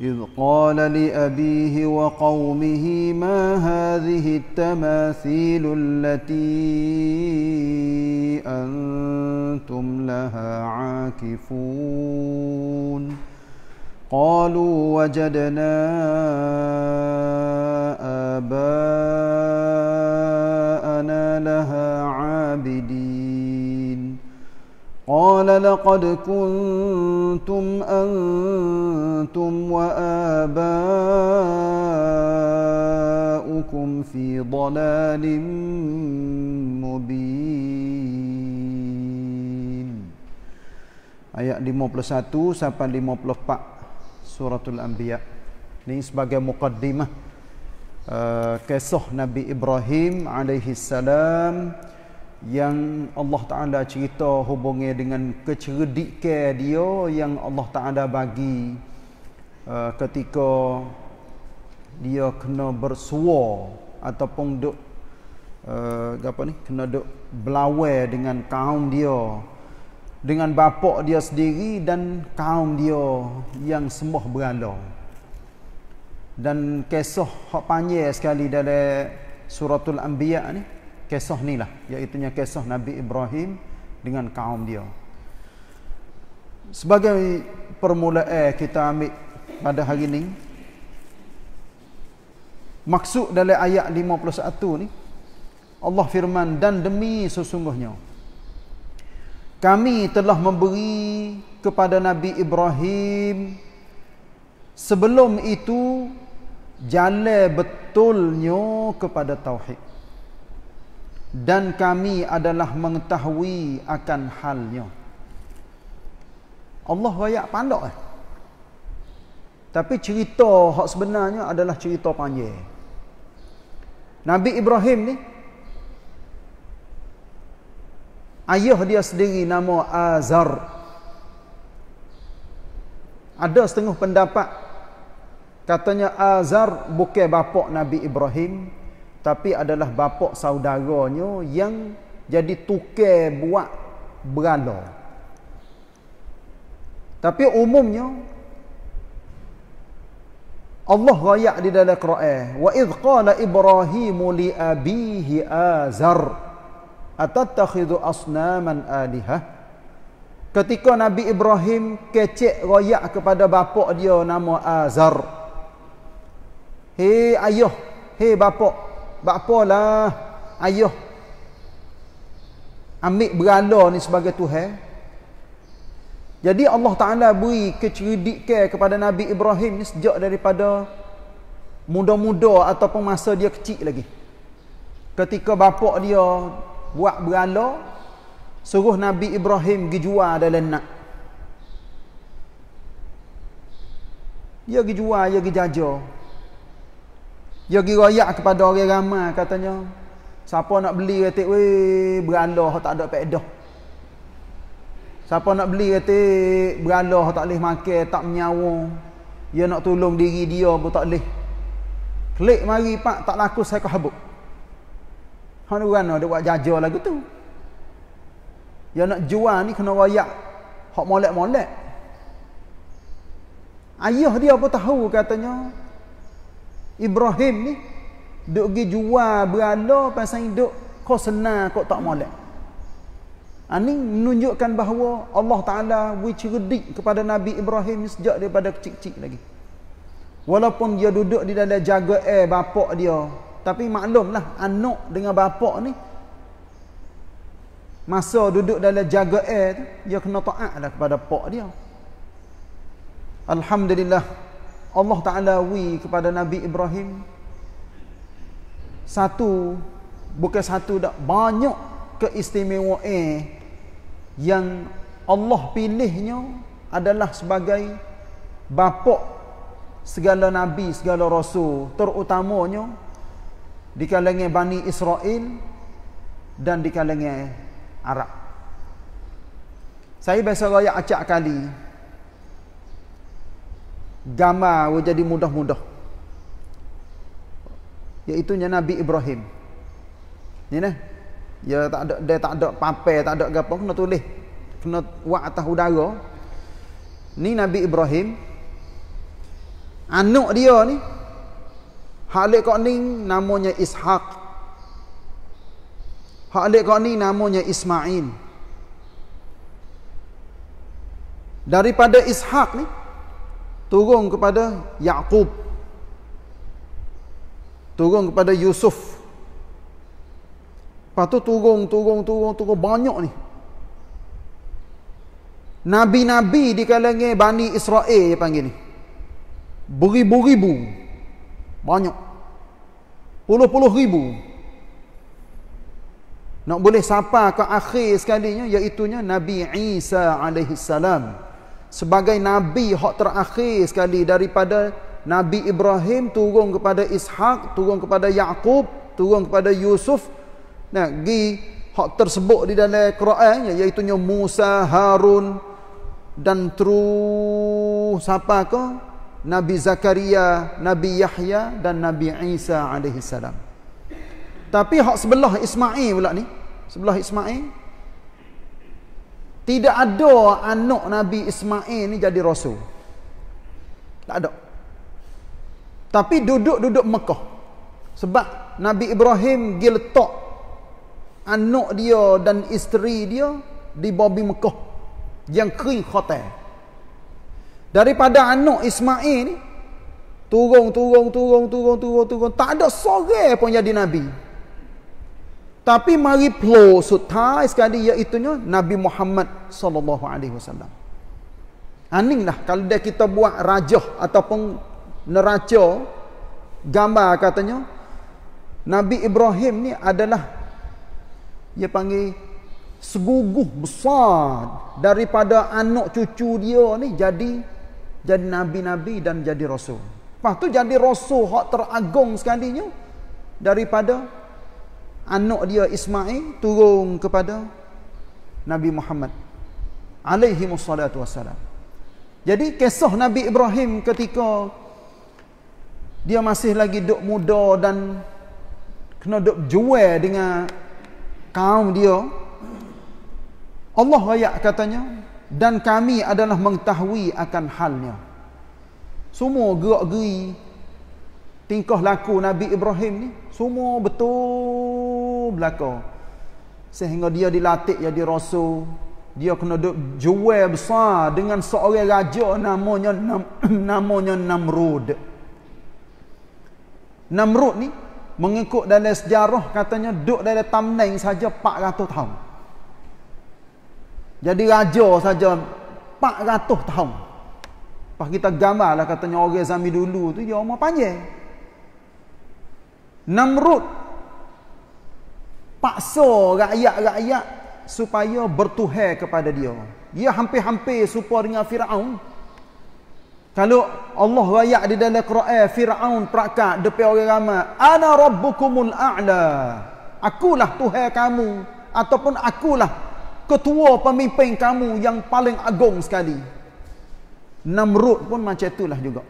إذ قال لأبيه وقومه ما هذه التماثيل التي أنتم لها عاكفون قالوا وجدنا آباءنا لها قال لقد كنتم أنتم واباؤكم في ضلال مبين ايات 51 sampai 54 سوره anbiya ini sebagai mukaddimah uh, eh, kisah Nabi Ibrahim alaihi salam yang Allah Ta'ala cerita hubungi dengan kecerdikan dia yang Allah Ta'ala bagi uh, ketika dia kena bersuar ataupun duk uh, apa ni kena duk belawe dengan kaum dia dengan bapak dia sendiri dan kaum dia yang sembah berhala dan kisah hak panjang sekali dalam suratul anbiya ni kisah ni lah iaitu kisah Nabi Ibrahim dengan kaum dia sebagai permulaan eh, kita ambil pada hari ini. maksud dalam ayat 51 ni Allah firman dan demi sesungguhnya kami telah memberi kepada Nabi Ibrahim sebelum itu jalan betulnya kepada tauhid dan kami adalah mengetahui akan halnya. Allah raya pandak eh. Tapi cerita hak sebenarnya adalah cerita panjang. Nabi Ibrahim ni ayah dia sendiri nama Azar. Ada setengah pendapat katanya Azar bukan bapak Nabi Ibrahim, tapi adalah bapak saudaranya yang jadi tukar buat berhala. Tapi umumnya Allah raya di dalam Quran, "Wa idz qala Ibrahim li abihi azar atattakhidhu asnaman aliha?" Ketika Nabi Ibrahim kecek raya kepada bapak dia nama Azar. "Hei ayah, hei bapak, Bapalah ayah ambil berala ni sebagai Tuhan. Jadi Allah Ta'ala beri kecerdikan kepada Nabi Ibrahim ni sejak daripada muda-muda ataupun masa dia kecil lagi. Ketika bapak dia buat berala, suruh Nabi Ibrahim pergi jual dalam nak. Dia pergi jual, dia pergi jajah. Dia pergi raya kepada orang ramai katanya. Siapa nak beli kata, weh, beralah tak ada pedah. Siapa nak beli kata, beralah tak boleh makan, tak menyawa. Dia nak tolong diri dia pun tak boleh. Klik mari pak, tak laku saya kau habuk. Hanya orang ada buat jajah lagu tu. Dia nak jual ni kena raya. Hak molek-molek. Ayah dia pun tahu katanya, Ibrahim ni duk pergi jual berala pasal hidup kau senang kau tak molek. Ani ha, menunjukkan bahawa Allah Taala wicerdik kepada Nabi Ibrahim sejak daripada kecil-kecil lagi. Walaupun dia duduk di dalam jaga eh bapak dia, tapi maklumlah anak dengan bapak ni masa duduk dalam jaga eh dia kena taatlah kepada pak dia. Alhamdulillah Allah Ta'ala wi kepada Nabi Ibrahim satu bukan satu dah banyak keistimewaan yang Allah pilihnya adalah sebagai bapak segala nabi segala rasul terutamanya di kalangan Bani Israel dan di kalangan Arab saya biasa raya acak kali Gama, wo jadi mudah-mudah. Iaitu Nabi Ibrahim. Ni nah. Ya tak ada dia tak ada pape, tak ada gapo kena tulis. Kena wa atas udara. Ni Nabi Ibrahim. Anak dia ni Halik kau ni namanya Ishaq. Halik kau ni namanya Ismail. Daripada Ishaq ni, turun kepada Yaqub turun kepada Yusuf lepas tu turun turun turun turun banyak ni nabi-nabi di kalangan Bani Israel dia panggil ni beribu-ribu banyak puluh-puluh ribu nak boleh sapa ke akhir sekalinya iaitu nabi Isa alaihi salam sebagai nabi hak terakhir sekali daripada Nabi Ibrahim turun kepada Ishak, turun kepada Yaqub, turun kepada Yusuf. Nah, gi hak tersebut di dalam Quran iaitu Musa, Harun dan tru siapa ke? Nabi Zakaria, Nabi Yahya dan Nabi Isa alaihi salam. Tapi hak sebelah Ismail pula ni, sebelah Ismail tidak ada anak Nabi Ismail ni jadi rasul. Tak ada. Tapi duduk-duduk Mekah. Sebab Nabi Ibrahim giletok anak dia dan isteri dia di Babi Mekah. Yang kering khotel. Daripada anak Ismail ni, turun, turun, turun, turun, turun, turun. Tak ada sore pun jadi Nabi. Tapi mari plo sutai sekali iaitu Nabi Muhammad sallallahu alaihi wasallam. Aninglah ha, kalau dia kita buat rajah ataupun neraca gambar katanya Nabi Ibrahim ni adalah dia panggil seguguh besar daripada anak cucu dia ni jadi jadi nabi-nabi dan jadi rasul. Lepas tu jadi rasul hak teragung sekalinya daripada anak dia Ismail turun kepada Nabi Muhammad alaihi wassalatu wassalam. Jadi kisah Nabi Ibrahim ketika dia masih lagi duk muda dan kena duk jual dengan kaum dia. Allah ayat katanya dan kami adalah mengetahui akan halnya. Semua gerak-geri tingkah laku Nabi Ibrahim ni semua betul belaka sehingga dia dilatih jadi rasul dia kena duk jual besar dengan seorang raja namanya nam, namanya Namrud Namrud ni mengikut dalam sejarah katanya duk dalam tamneng saja 400 tahun jadi raja saja 400 tahun Pak kita gambar lah katanya orang zaman dulu tu dia umur panjang Namrud paksa rakyat-rakyat supaya bertuhir kepada dia. Dia hampir-hampir serupa dengan Fir'aun. Kalau Allah rakyat di dalam Quran, Fir'aun prakat depi orang ramai. Ana rabbukumul a'la. Akulah tuhir kamu. Ataupun akulah ketua pemimpin kamu yang paling agung sekali. Namrud pun macam itulah juga.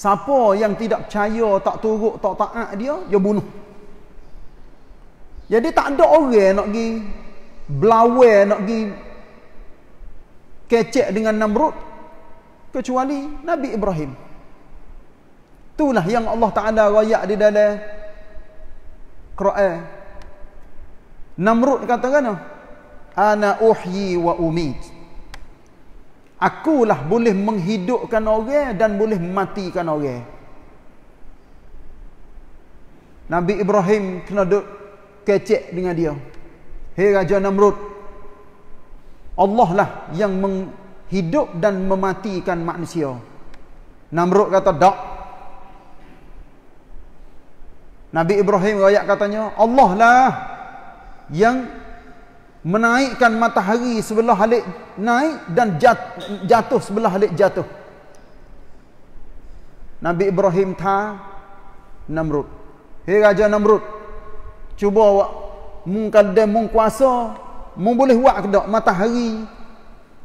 Siapa yang tidak percaya, tak turut, tak taat dia, dia bunuh. Jadi tak ada orang nak pergi belawe, nak pergi kecek dengan Namrud kecuali Nabi Ibrahim. Itulah yang Allah Ta'ala rayak di dalam Quran. Namrud kata kena, Ana uhyi wa umit. Akulah boleh menghidupkan orang dan boleh matikan orang. Nabi Ibrahim kena duduk kecek dengan dia. Hei Raja Namrud. Allah lah yang menghidup dan mematikan manusia. Namrud kata, tak. Nabi Ibrahim rakyat katanya, Allah lah yang menaikkan matahari sebelah halik naik dan jatuh sebelah halik jatuh. Nabi Ibrahim tha Namrud. Hei Raja Namrud. Namrud cuba awak mung kadem mung kuasa mung boleh buat ke tak matahari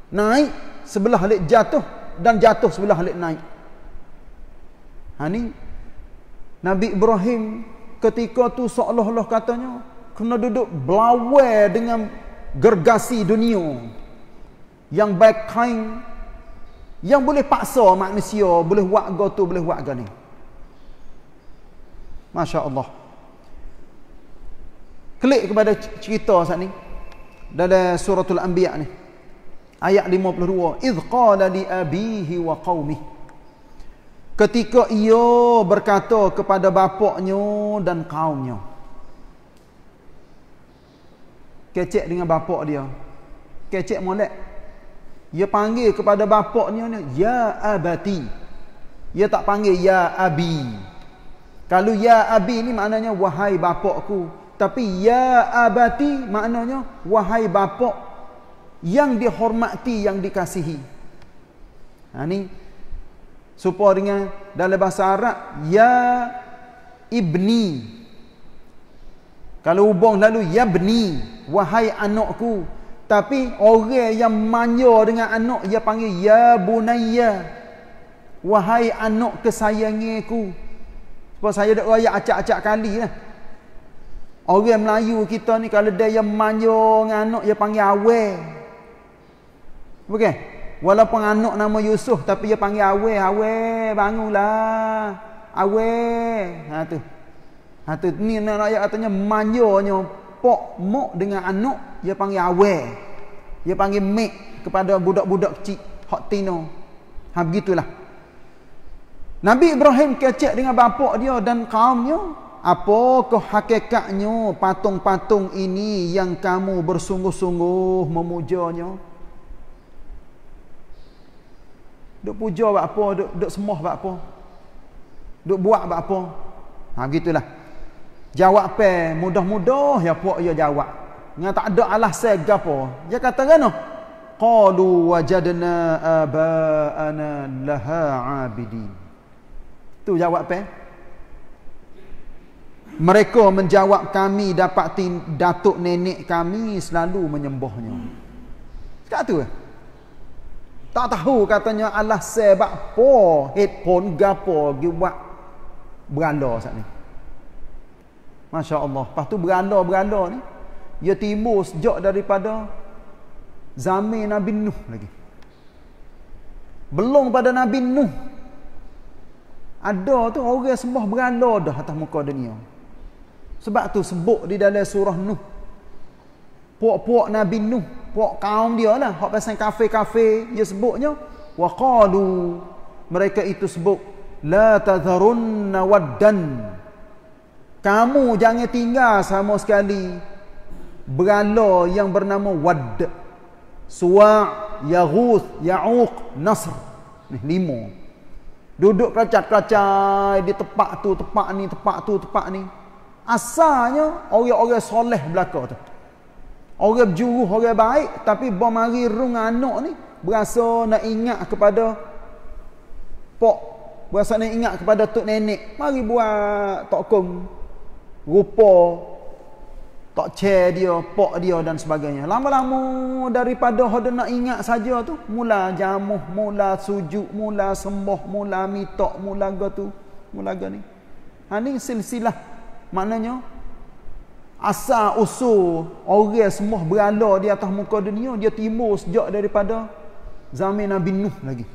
naik sebelah lek jatuh dan jatuh sebelah lek naik ha ni Nabi Ibrahim ketika tu seolah-olah katanya kena duduk belawe dengan gergasi dunia yang baik kain yang boleh paksa manusia boleh buat gotu boleh buat gani Masya Allah klik kepada cerita saat ni dalam suratul anbiya ni ayat 52 id qala li abihi wa qaumi ketika ia berkata kepada bapaknya dan kaumnya kecek dengan bapak dia kecek molek ia panggil kepada bapaknya ni ya abati ia tak panggil ya abi kalau ya abi ni maknanya wahai bapakku tapi ya abati maknanya wahai bapak yang dihormati yang dikasihi ha ni supaya dengan dalam bahasa Arab ya ibni kalau hubung lalu ya ibni wahai anakku tapi orang yang manja dengan anak dia panggil ya bunayya wahai anak kesayangiku sebab saya dak raya acak-acak kali lah Orang Melayu kita ni kalau dia yang manja dengan anak, dia panggil awal. Okey? Walaupun anak nama Yusuf, tapi dia panggil awal. Awal, bangunlah. Awal. Ha tu. Ha tu. Ni anak rakyat katanya manjanya. Pok, mok dengan anak, dia panggil awal. Dia panggil mek kepada budak-budak kecil. Hak tino. Ha begitulah. Nabi Ibrahim kecek dengan bapak dia dan kaumnya. Apakah hakikatnya patung-patung ini yang kamu bersungguh-sungguh memujanya? Duk puja buat apa? Duk, duk semua buat apa? Duk buat buat apa? Ha, gitulah. Jawab apa? Mudah-mudah ya puak ya jawab. Yang tak ada alasan ke apa. Dia kata kena. Qalu wajadna aba'ana laha abidin. Tu jawab apa? Mereka menjawab kami dapat datuk nenek kami selalu menyembahnya. Cakap tu Tak tahu katanya Allah sebab apa headphone gapo gi buat beranda sat ni. Masya-Allah. Pastu beranda-beranda ni ia timbul sejak daripada zaman Nabi Nuh lagi. Belum pada Nabi Nuh. Ada tu orang sembah beranda dah atas muka dunia. Sebab tu sebut di dalam surah Nuh. Puak-puak Nabi Nuh, puak kaum dia lah. Hak pasang kafe-kafe, dia sebutnya. Wa qalu, mereka itu sebut. La tazharunna waddan. Kamu jangan tinggal sama sekali. Berala yang bernama wadd. Suwa' yaguth ya'uq nasr. Ni lima. Duduk keracat-keracat di tempat tu, tempat ni, tempat tu, tempat ni asalnya orang-orang soleh belaka tu. Orang juruh, orang baik tapi bermari rung anak ni berasa nak ingat kepada pok, berasa nak ingat kepada tok nenek. Mari buat tokong rupa tak cer dia, pok dia dan sebagainya. Lama-lama daripada hodo nak ingat saja tu, mula jamuh, mula sujud, mula sembah, mula mitok, mula gitu, mula gini. Ha ni silsilah Maknanya Asa usul orang semua berala di atas muka dunia dia timbul sejak daripada zaman Nabi Nuh lagi.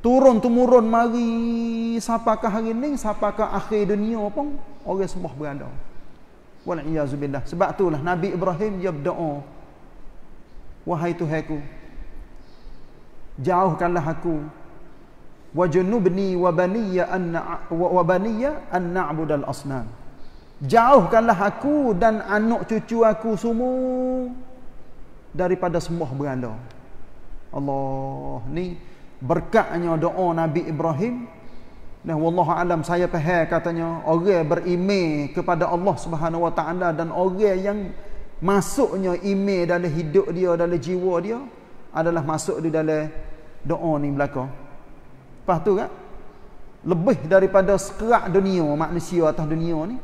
Turun turun mari sapakah hari ini sapakah akhir dunia pun orang semua berala. Wal iyaz billah. Sebab itulah Nabi Ibrahim dia berdoa. Wahai Tuhanku jauhkanlah aku wajnubni wabaniya an wabaniya an na'budal asnam jauhkanlah aku dan anak cucu aku semua daripada sembah berhala Allah ni berkatnya doa Nabi Ibrahim nah wallahu alam saya faham katanya orang beriman kepada Allah Subhanahu wa taala dan orang yang masuknya iman dalam hidup dia dalam jiwa dia adalah masuk di dalam doa ni belakang Lepas tu kan lebih daripada sekerak dunia manusia atas dunia ni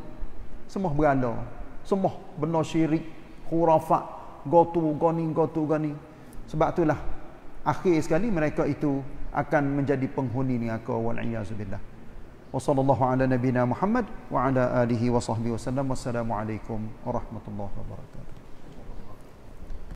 semua berada. Semua benda syirik, khurafat, gotu goni gotu ni, Sebab itulah akhir sekali mereka itu akan menjadi penghuni ni aku wal iazubillah. Wassallallahu ala nabina Muhammad wa ala alihi wa sahbihi wasallam. Wassalamualaikum warahmatullahi wabarakatuh.